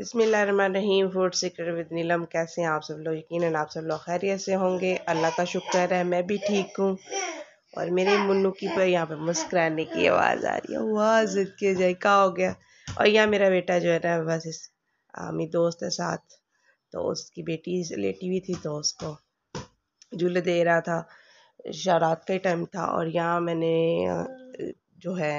बसमीम food secrete with नीलम कैसे हैं आप सब लोग यकीन आप सब लोग खैरियत से होंगे अल्लाह का शुक्र है मैं भी ठीक हूँ और मेरे मुन्नू की पर यहाँ पे मुस्कुराने की आवाज़ आ रही है वाह जिद के जायका हो गया और यहाँ मेरा बेटा जो है ना बस इस आमी दोस्त है साथ तो उसकी बेटी लेटी हुई थी तो उसको झूले दे रहा था शरात का ही टाइम था और यहाँ मैंने जो है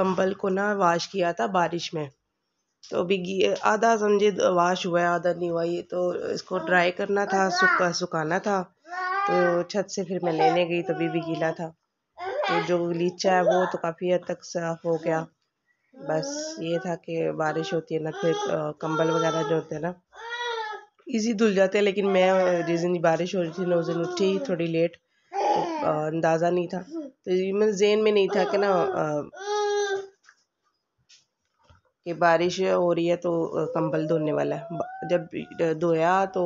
कंबल को ना वाश किया था बारिश में तो अभी आधा समझे वाश हुआ है आधा नहीं हुआ ये तो इसको ड्राई हाँ। करना था हाँ। सुखा सुखाना था तो छत से फिर मैं लेने गई तभी भी गीला था तो जो लीचा है वो तो काफ़ी हद तक साफ़ हो गया बस ये था कि बारिश होती है ना फिर कंबल वगैरह जो होते हैं ना इजी धुल जाते हैं लेकिन मैं जिस दिन बारिश हो रही थी ना उस दिन उठी थोड़ी लेट तो अंदाज़ा नहीं था तो मैं जेन में नहीं था कि ना कि बारिश हो रही है तो कंबल धोने वाला है जब धोया तो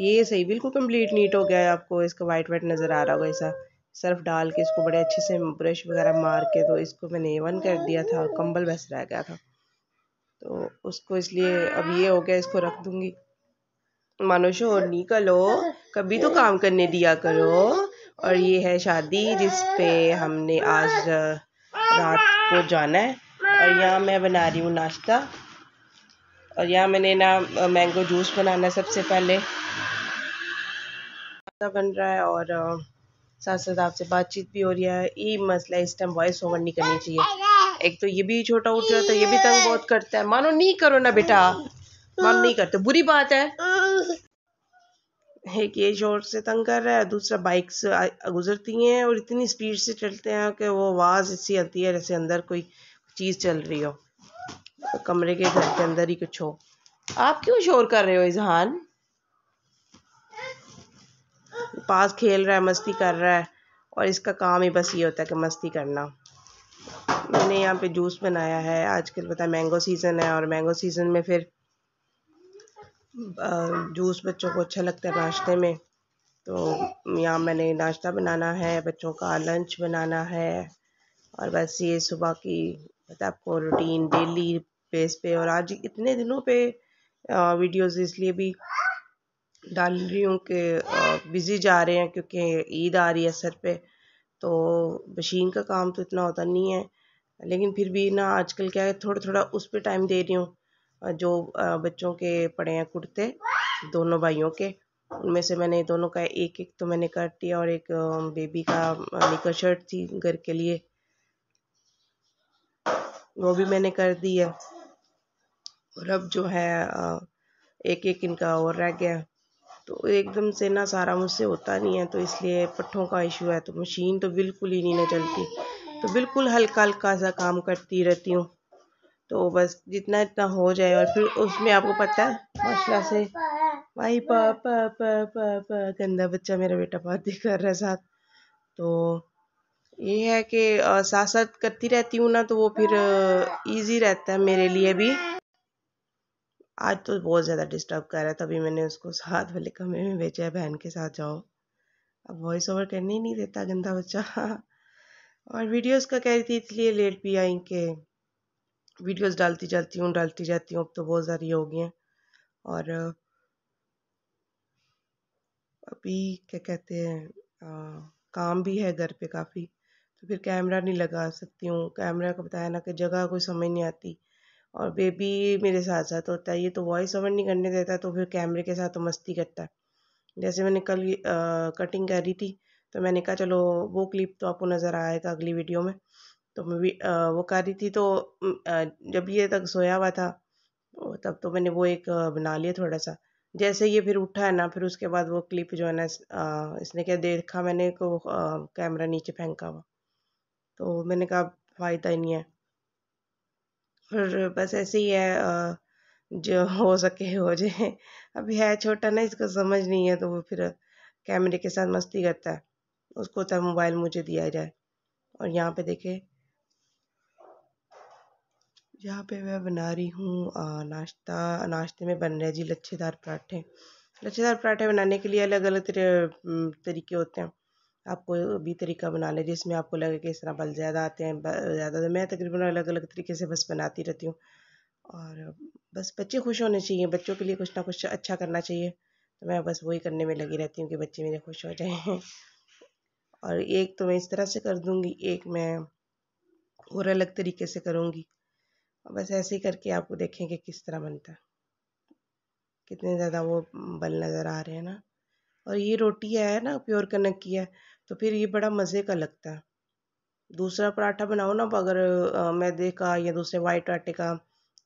ये सही बिल्कुल कंप्लीट नीट हो गया है आपको इसका वाइट वाइट नज़र आ रहा होगा ऐसा सर्फ डाल के इसको बड़े अच्छे से ब्रश वगैरह मार के तो इसको मैंने वन कर दिया था और कंबल बस रह गया था तो उसको इसलिए अब ये हो गया इसको रख दूँगी मानो शोर निकलो कभी तो काम करने दिया करो और ये है शादी जिस पे हमने आज रात को जाना है और यहाँ मैं बना रही हूँ नाश्ता और यहाँ मैंने ना मैंगो जूस बनाना सबसे पहले नाश्ता बन रहा है और साथ साथ आपसे बातचीत भी हो रही है ये मसला इस टाइम वॉइस ओवर नहीं करनी चाहिए एक तो ये भी छोटा उठ रहा था तो ये भी तंग बहुत करता है मानो नहीं करो ना बेटा मानो नहीं करते बुरी बात है एक ये जोर से तंग कर रहा है दूसरा बाइक से गुजरती हैं और इतनी स्पीड से चलते हैं कि वो आवाज़ ऐसी आती है जैसे अंदर कोई चीज़ चल रही हो तो कमरे के घर के अंदर ही कुछ हो आप क्यों शोर कर रहे हो इजहान पास खेल रहा है मस्ती कर रहा है और इसका काम ही बस ये होता है कि मस्ती करना मैंने यहाँ पे जूस बनाया है आजकल पता है मैंगो सीज़न है और मैंगो सीज़न में फिर जूस बच्चों को अच्छा लगता है नाश्ते में तो यहाँ मैंने नाश्ता बनाना है बच्चों का लंच बनाना है और बस ये सुबह की तो आपको रूटीन डेली बेस पे और आज इतने दिनों पे वीडियोस इसलिए भी डाल रही हूँ कि बिज़ी जा रहे हैं क्योंकि ईद आ रही है सर पे तो मशीन का काम तो इतना होता नहीं है लेकिन फिर भी ना आजकल क्या है थोड़ा थोड़ा उस पर टाइम दे रही हूँ जो बच्चों के पड़े हैं कुर्ते दोनों भाइयों के उनमें से मैंने दोनों का एक एक तो मैंने काट दिया और एक बेबी का निकर शर्ट थी घर के लिए वो भी मैंने कर दी है और अब जो है एक एक इनका और रह गया तो एकदम से ना सारा मुझसे होता नहीं है तो इसलिए पट्ठों का इशू है तो मशीन तो बिल्कुल ही नहीं ना चलती तो बिल्कुल हल्का हल्का सा काम करती रहती हूँ तो बस जितना इतना हो जाए और फिर उसमें आपको पता है माशा से भाई पा पा पा पा पा गंदा बच्चा मेरा बेटा बातें कर रहा है साथ तो ये है कि साथ साथ करती रहती हूँ ना तो वो फिर इजी रहता है मेरे लिए भी आज तो बहुत ज़्यादा डिस्टर्ब कर रहा है तभी मैंने उसको साथ वाले कमरे में भेजा है बहन के साथ जाओ अब वॉइस ओवर करने ही नहीं देता गंदा बच्चा और वीडियोस का कह रही थी इसलिए लेट भी आई कि वीडियोस डालती जाती हूँ डालती जाती हूँ अब तो बहुत सारी हो गई हैं और अभी क्या कहते हैं काम भी है घर पे काफ़ी तो फिर कैमरा नहीं लगा सकती हूँ कैमरा का बताया ना कि जगह कोई समझ नहीं आती और बेबी मेरे साथ साथ होता है ये तो वॉइस ओवर नहीं करने देता तो फिर कैमरे के साथ तो मस्ती करता है जैसे मैंने कल आ, कटिंग कर रही थी तो मैंने कहा चलो वो क्लिप तो आपको नज़र आएगा अगली वीडियो में तो मैं भी आ, वो कर रही थी तो आ, जब ये तक सोया हुआ था तब तो मैंने वो एक बना लिया थोड़ा सा जैसे ये फिर उठा है ना फिर उसके बाद वो क्लिप जो है ना इसने क्या देखा मैंने को कैमरा नीचे फेंका हुआ तो मैंने कहा फ़ायदा ही नहीं है फिर बस ऐसे ही है जो हो सके हो जाए अभी है छोटा ना इसको समझ नहीं है तो वो फिर कैमरे के साथ मस्ती करता है उसको होता तो मोबाइल मुझे दिया जाए और यहाँ पे देखे यहाँ पे मैं बना रही हूँ नाश्ता नाश्ते में बन रहे जी लच्छेदार पराठे लच्छेदार पराठे बनाने के लिए अलग अलग तरीके होते हैं आप कोई भी तरीका बना लें जिसमें आपको लगे कि इस तरह बल ज़्यादा आते हैं ज़्यादा मैं तकरीबन अलग अलग तरीके से बस बनाती रहती हूँ और बस बच्चे खुश होने चाहिए बच्चों के लिए कुछ ना कुछ अच्छा करना चाहिए तो मैं बस वही करने में लगी रहती हूँ कि बच्चे मेरे खुश हो जाएँ और एक तो मैं इस तरह से कर दूँगी एक मैं और अलग तरीके से करूँगी बस ऐसे ही करके आपको देखें कि किस तरह बनता है कितने ज़्यादा वो बल नज़र आ रहे हैं ना और ये रोटी है ना प्योर कनक की है तो फिर ये बड़ा मज़े का लगता है दूसरा पराठा बनाओ ना अगर मैदे का या दूसरे वाइट आटे का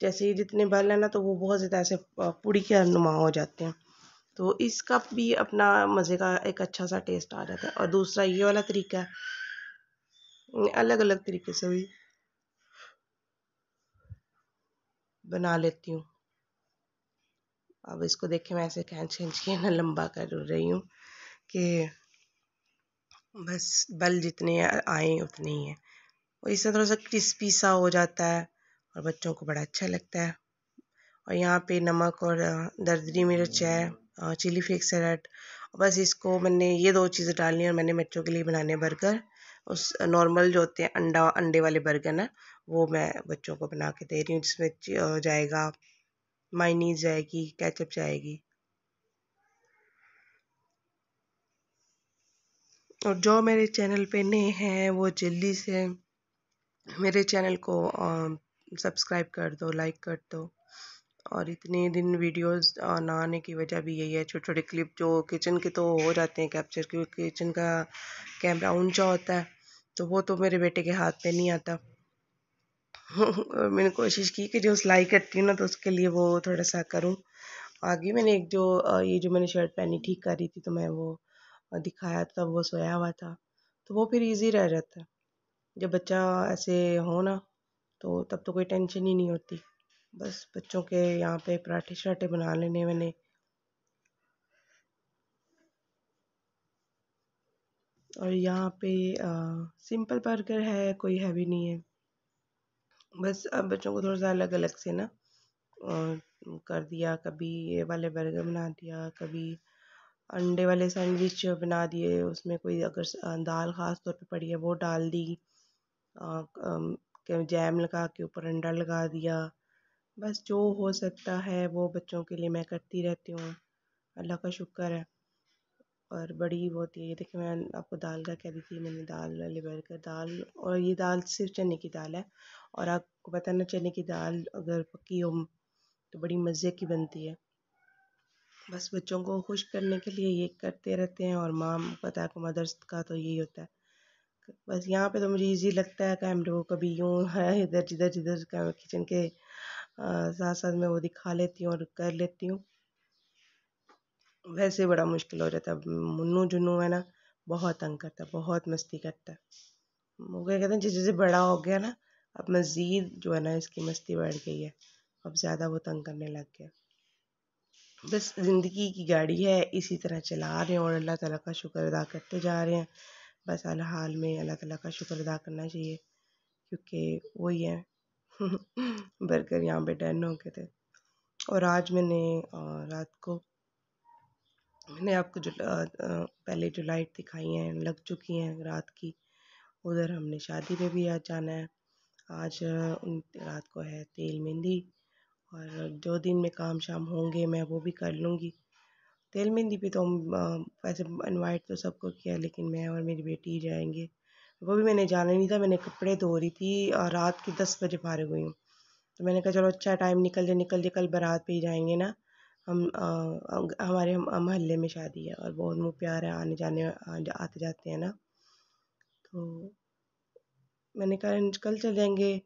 जैसे ये जितने भर लेना तो वो बहुत ज़्यादा ऐसे पूड़ी के नुमा हो जाते हैं तो इसका भी अपना मज़े का एक अच्छा सा टेस्ट आ जाता है और दूसरा ये वाला तरीका है अलग अलग तरीके से भी बना लेती हूँ अब इसको देखे मैं ऐसे खेच खेच के ना लंबा कर रही हूँ कि बस बल जितने आए उतने ही हैं और इसमें थोड़ा सा क्रिस्पी सा हो जाता है और बच्चों को बड़ा अच्छा लगता है और यहाँ पे नमक और दर्दरी मिर्च है चिली फ्लेक्स सैलड बस इसको मैंने ये दो चीज़ें डालनी और मैंने बच्चों के लिए बनाने बर्गर उस नॉर्मल जो होते हैं अंडा अंडे वाले बर्गर ना वो मैं बच्चों को बना के दे रही हूँ जिसमें जाएगा मायनीज जाएगी कैचअप जाएगी और तो जो मेरे चैनल पे नए हैं वो जल्दी से मेरे चैनल को सब्सक्राइब कर दो लाइक कर दो और इतने दिन वीडियोस ना आने की वजह भी यही है छोटे छोटे क्लिप जो किचन के तो हो जाते हैं कैप्चर क्योंकि किचन का कैमरा ऊंचा होता है तो वो तो मेरे बेटे के हाथ पे नहीं आता मैंने कोशिश की कि जो सिलाई करती हूँ ना तो उसके लिए वो थोड़ा सा करूँ आगे मैंने एक जो ये जो मैंने शर्ट पहनी ठीक करी थी तो मैं वो और दिखाया तब वो सोया हुआ था तो वो फिर इजी रह जाता है जब बच्चा ऐसे हो ना तो तब तो कोई टेंशन ही नहीं होती बस बच्चों के यहाँ पे पराठे शराठे बना लेने मैंने और यहाँ पे आ, सिंपल बर्गर है कोई हैवी नहीं है बस अब बच्चों को थोड़ा सा अलग अलग से ना कर दिया कभी ये वाले बर्गर बना दिया कभी अंडे वाले सैंडविच बना दिए उसमें कोई अगर दाल ख़ास तौर पे पड़ी है वो डाल दी जैम लगा के ऊपर अंडा लगा दिया बस जो हो सकता है वो बच्चों के लिए मैं करती रहती हूँ अल्लाह का शुक्र है और बड़ी बहुत होती है ये देखिए मैं आपको दाल का कह दी थी मैंने दाल वाले बर्गर दाल और ये दाल सिर्फ चने की दाल है और आपको पता ना चने की दाल अगर पकी हो तो बड़ी मज़े की बनती है बस बच्चों को खुश करने के लिए ये करते रहते हैं और माम पता है आपको मदर्स का तो यही होता है बस यहाँ पे तो मुझे इजी लगता है कैमरे को कभी यूँ है इधर जिधर जिधर किचन के साथ साथ मैं वो दिखा लेती हूँ और कर लेती हूँ वैसे बड़ा मुश्किल हो जाता है मुन्नू जुन्नू है ना बहुत तंग करता है बहुत मस्ती करता है वो क्या कहते हैं जैसे जैसे बड़ा हो गया ना अब मज़ीद जो है ना इसकी मस्ती बढ़ गई है अब ज़्यादा वो तंग करने लग गया बस ज़िंदगी की गाड़ी है इसी तरह चला रहे हैं और अल्लाह ताला का शुक्र अदा करते जा रहे हैं बस हर हाल में अल्लाह ताला का शुक्र अदा करना चाहिए क्योंकि वही है बर्गर यहाँ पे डन हो गए थे और आज मैंने रात को मैंने आपको जो पहले जो लाइट दिखाई हैं लग चुकी हैं रात की उधर हमने शादी में भी आज जाना है आज रात को है तेल मेहंदी और जो दिन में काम शाम होंगे मैं वो भी कर लूँगी तेल मेहंदी पे तो हम वैसे इनवाइट तो सबको किया लेकिन मैं और मेरी बेटी ही जाएंगे वो भी मैंने जाना नहीं था मैंने कपड़े धो रही थी और रात के दस बजे फारग हुई हूँ तो मैंने कहा चलो अच्छा टाइम निकल जाए निकल जाए कल बारात पे ही जाएंगे ना हम आ, हमारे हम महल्ले में शादी है और बहुत मुँह प्यार है आने जाने आते जाते हैं ना तो मैंने कहा कल चल जाएंगे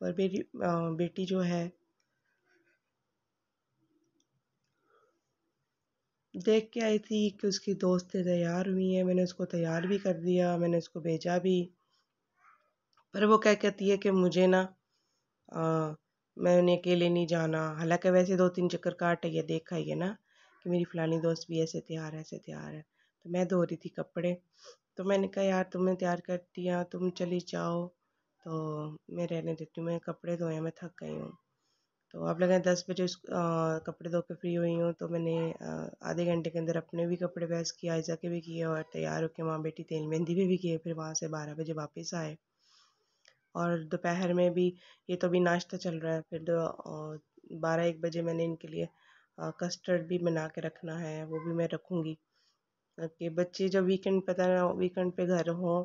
पर मेरी बेटी जो है देख के आई थी कि उसकी दोस्तें तैयार हुई हैं मैंने उसको तैयार भी कर दिया मैंने उसको भेजा भी पर वो क्या कहती है कि मुझे ना मैं उन्हें अकेले नहीं जाना हालांकि वैसे दो तीन चक्कर काट है देखा ही है ना कि मेरी फ़लानी दोस्त भी ऐसे तैयार है ऐसे तैयार है तो मैं धो रही थी कपड़े तो मैंने कहा यार तुमने तैयार कर दिया तुम चली जाओ तो मैं रहने देती हूँ मैं कपड़े धोए मैं थक गई हूँ तो आप लगे दस बजे उस कपड़े धो के फ्री हुई हूँ तो मैंने आधे घंटे के अंदर अपने भी कपड़े प्रेस किए आयजा के भी किए और तैयार होकर वहाँ बेटी तेल मेहंदी भी, भी किए फिर वहाँ से बारह बजे वापस आए और दोपहर में भी ये तो अभी नाश्ता चल रहा है फिर बारह एक बजे मैंने इनके लिए कस्टर्ड भी बना के रखना है वो भी मैं रखूँगी कि बच्चे जब वीकेंड पता ना वीकेंड पे घर हों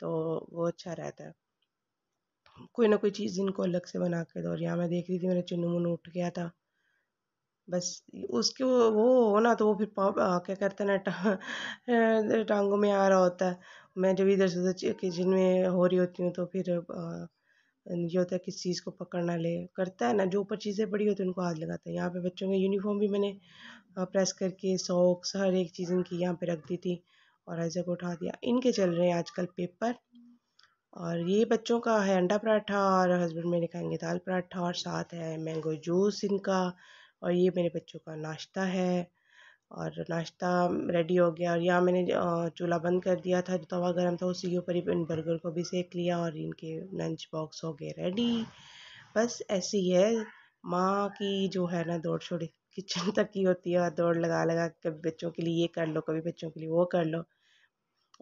तो वो अच्छा रहता है कोई ना कोई चीज़ इनको अलग से बना के दो यहाँ मैं देख रही थी मेरा चुनू मुन्नू उठ गया था बस उसके वो वो हो ना तो वो फिर आ, क्या करते ना टांगों में आ रहा होता है मैं जब इधर से उधर किचन में हो रही होती हूँ तो फिर ये होता है किस चीज़ को पकड़ना ले करता है ना जो ऊपर चीज़ें पड़ी होती है उनको हाथ लगाता है यहाँ पे बच्चों के यूनिफॉर्म भी मैंने प्रेस करके सॉक्स हर एक चीज़ इनकी यहाँ पे रख दी थी और ऐसे को उठा दिया इनके चल रहे हैं आजकल पेपर और ये बच्चों का है अंडा पराठा और हस्बैंड मेरे खाएंगे दाल पराठा और साथ है मैंगो जूस इनका और ये मेरे बच्चों का नाश्ता है और नाश्ता रेडी हो गया और यहाँ मैंने चूल्हा बंद कर दिया था जो तवा गर्म था उसी के ऊपर ही इन बर्गर को भी सेक लिया और इनके लंच बॉक्स हो गए रेडी बस ऐसी है माँ की जो है ना दौड़ छोड़ किचन तक की होती है और दौड़ लगा लगा कभी बच्चों के लिए ये कर लो कभी बच्चों के लिए वो कर लो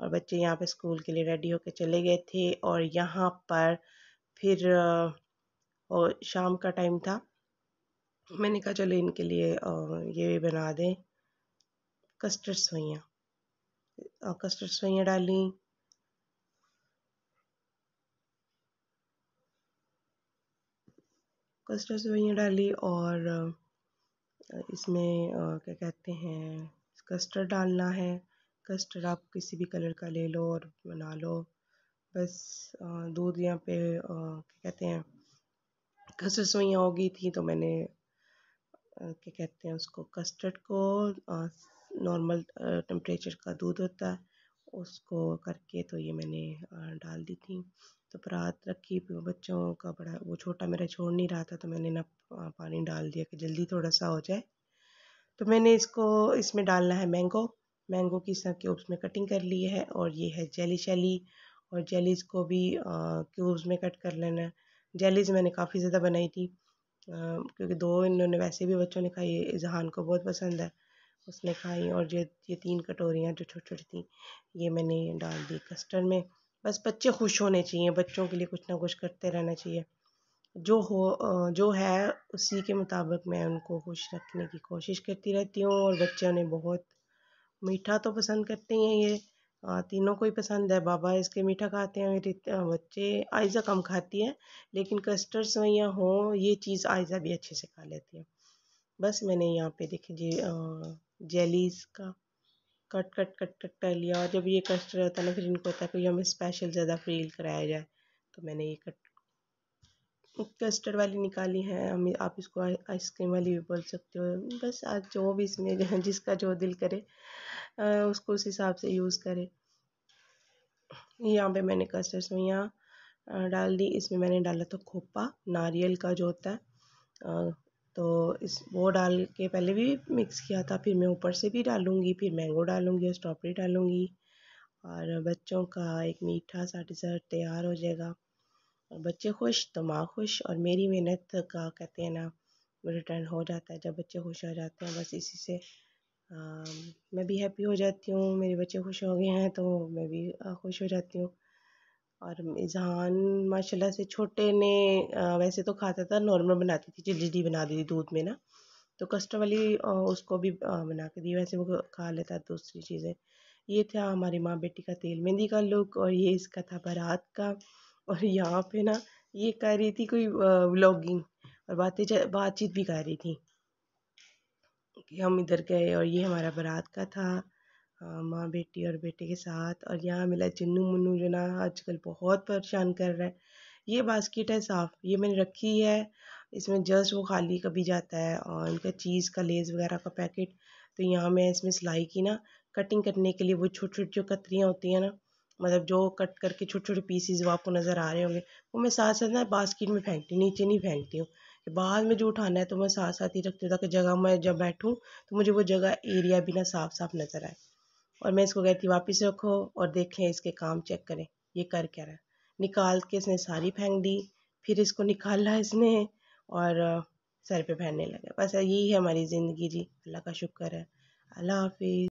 और बच्चे यहाँ पे स्कूल के लिए रेडी होके चले गए थे और यहाँ पर फिर और शाम का टाइम था मैंने कहा चलो इनके लिए ये भी बना दें कस्टर्ड सवैयाँ कस्टर्ड सोइयाँ डाली कस्टर्ड सोइयाँ डाली और इसमें क्या कहते हैं कस्टर्ड डालना है कस्टर्ड आप किसी भी कलर का ले लो और बना लो बस दूध यहाँ पे क्या कहते हैं कस्टर्ड सोइयाँ हो गई थी तो मैंने क्या कहते हैं उसको कस्टर्ड को नॉर्मल टेम्परेचर का दूध होता है उसको करके तो ये मैंने डाल दी थी तो परात रखी बच्चों का बड़ा वो छोटा मेरा छोड़ नहीं रहा था तो मैंने ना पानी डाल दिया कि जल्दी थोड़ा सा हो जाए तो मैंने इसको इसमें डालना है मैंगो मैंगो की सब क्यूब्स में कटिंग कर ली है और ये है जेली शैली और जेलीज़ को भी क्यूब्स में कट कर लेना है जेलीज़ मैंने काफ़ी ज़्यादा बनाई थी आ, क्योंकि दो इन्होंने वैसे भी बच्चों ने खाई जहान को बहुत पसंद है उसने खाई और ये ये तीन कटोरियाँ जो छोटी छोटी थी ये मैंने डाल दी कस्टर्ड में बस बच्चे खुश होने चाहिए बच्चों के लिए कुछ ना कुछ करते रहना चाहिए जो हो जो है उसी के मुताबिक मैं उनको खुश रखने की कोशिश करती रहती हूँ और बच्चों ने बहुत मीठा तो पसंद करते हैं ये तीनों को ही पसंद है बाबा इसके मीठा खाते हैं मेरे बच्चे आयज़ा कम खाती है लेकिन कस्टर्ड सेवैयाँ हो ये चीज़ आयज़ा भी अच्छे से खा लेती है बस मैंने यहाँ पे देखे जी जेलीस का कट कट कट कट कर लिया और जब ये कस्टर्ड होता है ना फिर इनको होता है कोई हमें स्पेशल ज़्यादा फ्रील कराया जाए तो मैंने ये कट कस्टर्ड वाली निकाली है हम आप इसको आइसक्रीम वाली भी बोल सकते हो बस आज जो भी इसमें जिसका जो दिल करे उसको उस हिसाब से यूज़ करें यहाँ पे मैंने कस्टर्ड सेवैयाँ डाल दी इसमें मैंने डाला था खोपा नारियल का जो होता है तो इस वो डाल के पहले भी मिक्स किया था फिर मैं ऊपर से भी डालूँगी फिर मैंगो डालूँगी और स्ट्रॉबेरी डालूँगी और बच्चों का एक मीठा सा डिज़र्ट तैयार हो जाएगा और बच्चे खुश तो माँ खुश और मेरी मेहनत का कहते हैं ना रिटर्न हो जाता है जब बच्चे खुश हो जाते हैं बस इसी से मैं भी हैप्पी हो जाती हूँ मेरे बच्चे खुश हो गए हैं तो मैं भी खुश हो जाती हूँ और इज़हान माशाल्लाह से छोटे ने वैसे तो खाता था नॉर्मल बनाती थी जल्दी बना दी दूध में ना तो कस्टर्ड वाली उसको भी बना के दी वैसे वो खा लेता दूसरी चीज़ें ये था हमारी माँ बेटी का तेल मेहंदी का लुक और ये इसका था बारात का और यहाँ पे ना ये कर रही थी कोई व्लॉगिंग और बातें बातचीत भी कर रही थी कि हम इधर गए और ये हमारा बारात का था माँ बेटी और बेटे के साथ और यहाँ मिला चन्नू मुन्नू जो ना आजकल बहुत परेशान कर रहा है ये बास्केट है साफ़ ये मैंने रखी है इसमें जस्ट वो खाली कभी जाता है और इनका चीज़ का लेस वगैरह का पैकेट तो यहाँ मैं इसमें सिलाई की ना कटिंग करने के लिए वो छोटी छोटी जो कतरियाँ होती हैं ना मतलब जो कट करके छोटे छोटे पीसीज वो आपको नज़र आ रहे होंगे वो मैं साथ साथ ना बास्केट में फेंकती हूँ नीचे नहीं फेंकती हूँ बाद में जो उठाना है तो मैं साथ साथ ही रखती हूँ ताकि जगह मैं जब बैठूँ तो मुझे वो जगह एरिया भी ना साफ साफ नज़र आए और मैं इसको कहती वापस रखो और देखें इसके काम चेक करें ये कर क्या रहा है निकाल के इसने सारी फेंक दी फिर इसको निकाला इसने और सर पे पहनने लगा बस यही है हमारी ज़िंदगी जी अल्लाह का शुक्र है अल्लाह हाफिज़